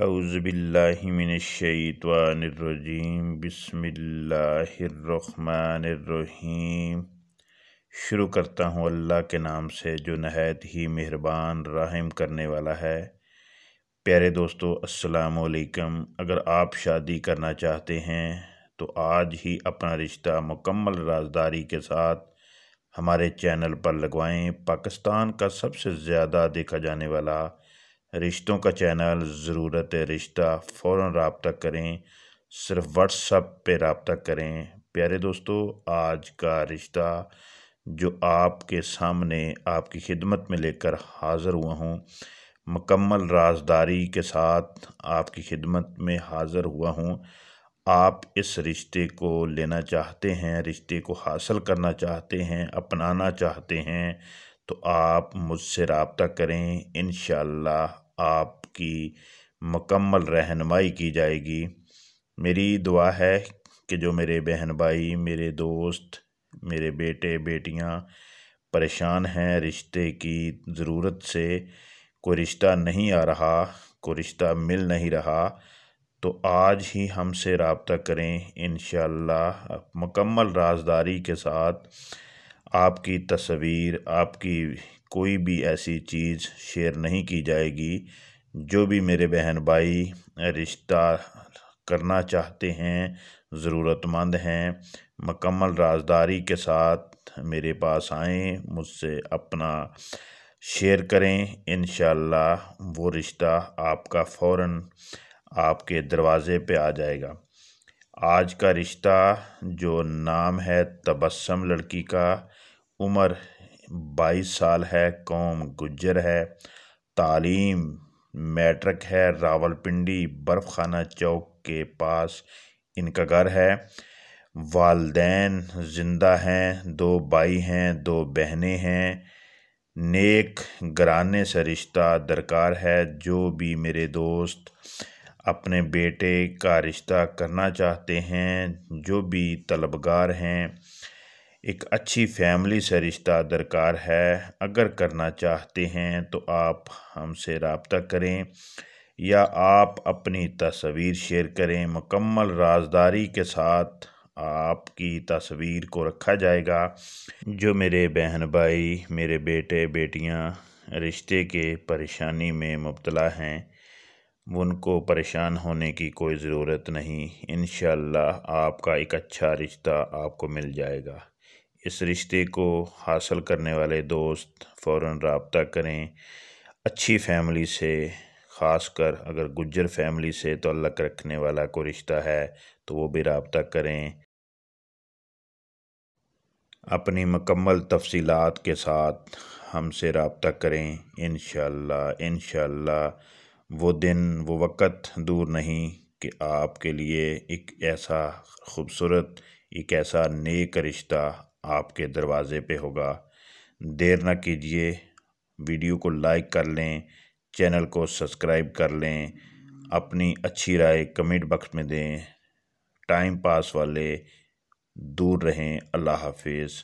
अज़बिल्लिमिनशैतवानरजीम बसमीम शुरू करता हूँ अल्लाह के नाम से जो नहायत ही मेहरबान राहम करने वाला है प्यारे दोस्तों असलकम अगर आप शादी करना चाहते हैं तो आज ही अपना रिश्ता मुकम्मल राजदारी के साथ हमारे चैनल पर लगवाएं पाकिस्तान का सबसे ज़्यादा देखा जाने वाला रिश्तों का चैनल ज़रूरत रिश्ता फ़ौर रबता करें सिर्फ व्हाट्सअप पे रबता करें प्यारे दोस्तों आज का रिश्ता जो आपके सामने आपकी खिदमत में लेकर हाज़र हुआ हूँ मकम्मल राजदारी के साथ आपकी खिदमत में हाजिर हुआ हूँ आप इस रिश्ते को लेना चाहते हैं रिश्ते को हासिल करना चाहते हैं अपनाना चाहते हैं तो आप मुझसे रबता करें इन आपकी मकम्मल रहनमाई की जाएगी मेरी दुआ है कि जो मेरे बहन भाई मेरे दोस्त मेरे बेटे बेटियां परेशान हैं रिश्ते की ज़रूरत से कोई रिश्ता नहीं आ रहा कोई रिश्ता मिल नहीं रहा तो आज ही हमसे रबता करें इन मकम्मल राजदारी के साथ आपकी तस्वीर आपकी कोई भी ऐसी चीज़ शेयर नहीं की जाएगी जो भी मेरे बहन भाई रिश्ता करना चाहते हैं ज़रूरतमंद हैं मकमल राजदारी के साथ मेरे पास आएँ मुझसे अपना शेयर करें इन वो रिश्ता आपका फ़ौर आपके दरवाज़े पे आ जाएगा आज का रिश्ता जो नाम है तबस्सम लड़की का उम्र बाईस साल है कौम गुज्जर है तालीम मैट्रिक है रावलपिंडी बर्फ़ खाना चौक के पास इनका घर है वालदेन ज़िंदा हैं दो भाई हैं दो बहनें हैं नेक घराने से रिश्ता दरकार है जो भी मेरे दोस्त अपने बेटे का रिश्ता करना चाहते हैं जो भी तलबगार हैं एक अच्छी फैमिली से रिश्ता दरकार है अगर करना चाहते हैं तो आप हमसे रबता करें या आप अपनी तस्वीर शेयर करें मुकम्मल राजदारी के साथ आपकी तस्वीर को रखा जाएगा जो मेरे बहन भाई मेरे बेटे बेटियां रिश्ते के परेशानी में मुबतला हैं उनको परेशान होने की कोई ज़रूरत नहीं इन आपका एक अच्छा रिश्ता आपको मिल जाएगा इस रिश्ते को हासिल करने वाले दोस्त फ़ौर रबता करें अच्छी फैमिली से ख़ास कर अगर गुज्जर फैमिली से तो अलग रखने वाला को रिश्ता है तो वो भी रबता करें अपनी मकम्मल तफसीलात के साथ हमसे रबता करें इन इन वो दिन वो वक़्त दूर नहीं कि आपके लिए एक ऐसा ख़ूबसूरत एक ऐसा नेक रिश्ता आपके दरवाज़े पे होगा देर ना कीजिए वीडियो को लाइक कर लें चैनल को सब्सक्राइब कर लें अपनी अच्छी राय कमेंट बक्स में दें टाइम पास वाले दूर रहें अल्लाह हाफिज़